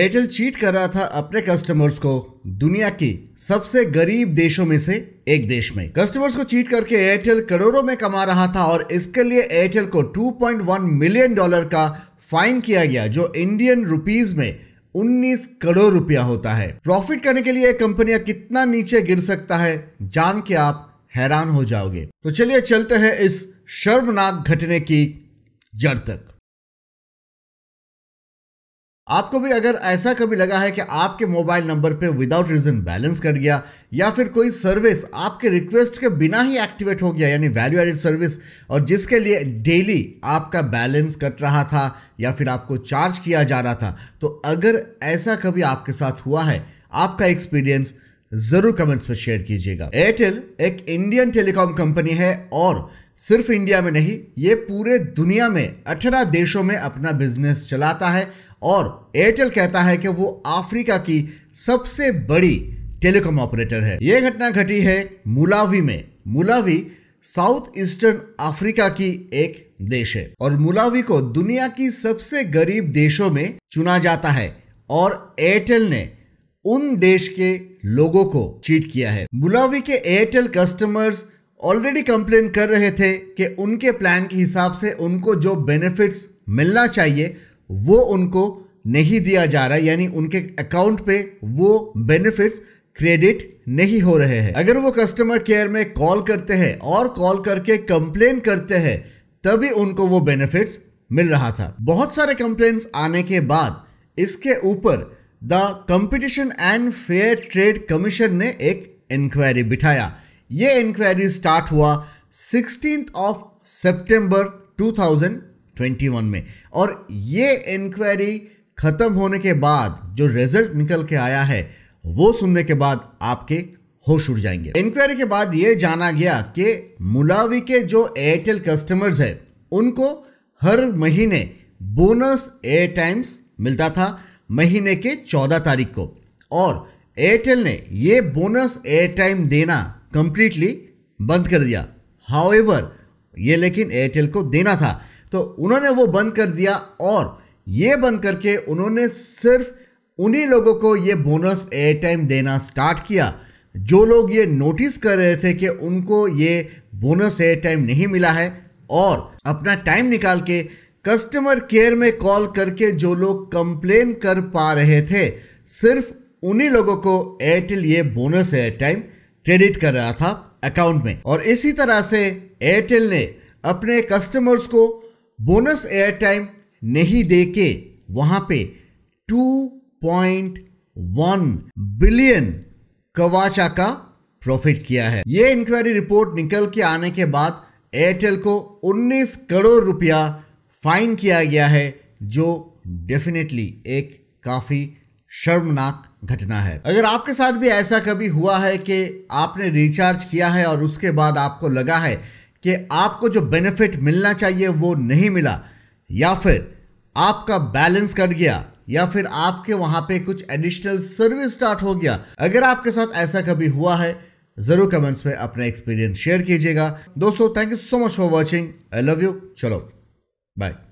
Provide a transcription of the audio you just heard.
Airtel cheat कर रहा था अपने कस्टमर्स को दुनिया की सबसे गरीब देशों में से एक देश में कस्टमर्स को चीट करके एयरटेल करोड़ों में कमा रहा था और इसके लिए एयरटेल को 2.1 मिलियन डॉलर का फाइन किया गया जो इंडियन रुपीज में 19 करोड़ रुपया होता है प्रॉफिट करने के लिए कंपनियां कितना नीचे गिर सकता है जान के आप हैरान हो जाओगे तो चलिए चलते हैं इस शर्मनाक घटने की जड़ तक आपको भी अगर ऐसा कभी लगा है कि आपके मोबाइल नंबर पे विदाउट रीजन बैलेंस कट गया या फिर कोई सर्विस आपके रिक्वेस्ट के बिना ही एक्टिवेट हो गया यानी वैल्यू एडेड सर्विस और जिसके लिए डेली आपका बैलेंस कट रहा था या फिर आपको चार्ज किया जा रहा था तो अगर ऐसा कभी आपके साथ हुआ है आपका एक्सपीरियंस जरूर कमेंट्स में शेयर कीजिएगा एयरटेल एक इंडियन टेलीकॉम कंपनी है और सिर्फ इंडिया में नहीं ये पूरे दुनिया में अठारह देशों में अपना बिजनेस चलाता है और एयरटेल कहता है कि वो अफ्रीका की सबसे बड़ी टेलीकॉम ऑपरेटर है यह घटना घटी है मुलावी में मुलावी साउथ ईस्टर्न अफ्रीका की एक देश है और मुलावी को दुनिया की सबसे गरीब देशों में चुना जाता है और एयरटेल ने उन देश के लोगों को चीट किया है मुलावी के एयरटेल कस्टमर्स ऑलरेडी कंप्लेन कर रहे थे कि उनके प्लान के हिसाब से उनको जो बेनिफिट्स मिलना चाहिए वो उनको नहीं दिया जा रहा है यानी उनके अकाउंट पे वो बेनिफिट्स क्रेडिट नहीं हो रहे हैं अगर वो कस्टमर केयर में कॉल करते हैं और कॉल करके कंप्लेन करते हैं तभी उनको वो बेनिफिट्स मिल रहा था बहुत सारे कंप्लेन आने के बाद इसके ऊपर the competition and fair trade commission ने एक इंक्वायरी बिठाया ये इंक्वायरी स्टार्ट हुआ सिक्सटीन ऑफ सितंबर 2000 2021 में और ये इंक्वायरी ख़त्म होने के बाद जो रिजल्ट निकल के आया है वो सुनने के बाद आपके होश उड़ जाएंगे इंक्वायरी के बाद ये जाना गया कि मुलावी के जो एयरटेल कस्टमर्स है उनको हर महीने बोनस एयर टाइम्स मिलता था महीने के चौदह तारीख को और एयरटेल ने ये बोनस एयर टाइम देना कंप्लीटली बंद कर दिया हाउ ये लेकिन एयरटेल को देना था तो उन्होंने वो बंद कर दिया और ये बंद करके उन्होंने सिर्फ उन्हीं लोगों को ये बोनस एयर टाइम देना स्टार्ट किया जो लोग ये नोटिस कर रहे थे कि उनको ये बोनस एयर टाइम नहीं मिला है और अपना टाइम निकाल के कस्टमर केयर में कॉल करके जो लोग कंप्लेन कर पा रहे थे सिर्फ उन्हीं लोगों को एयरटेल ये बोनस एयर टाइम क्रेडिट कर रहा था अकाउंट में और इसी तरह से एयरटेल ने अपने कस्टमर्स को बोनस एयर टाइम नहीं दे के वहां पे 2.1 बिलियन कवाचा का प्रॉफिट किया है ये इंक्वायरी रिपोर्ट निकल के आने के बाद एयरटेल को 19 करोड़ रुपया फाइन किया गया है जो डेफिनेटली एक काफ़ी शर्मनाक घटना है अगर आपके साथ भी ऐसा कभी हुआ है कि आपने रिचार्ज किया है और उसके बाद आपको लगा है कि आपको जो बेनिफिट मिलना चाहिए वो नहीं मिला या फिर आपका बैलेंस कट गया या फिर आपके वहां पे कुछ एडिशनल सर्विस स्टार्ट हो गया अगर आपके साथ ऐसा कभी हुआ है जरूर कमेंट्स में अपना एक्सपीरियंस शेयर कीजिएगा दोस्तों thank you so much for watching I love you चलो बाय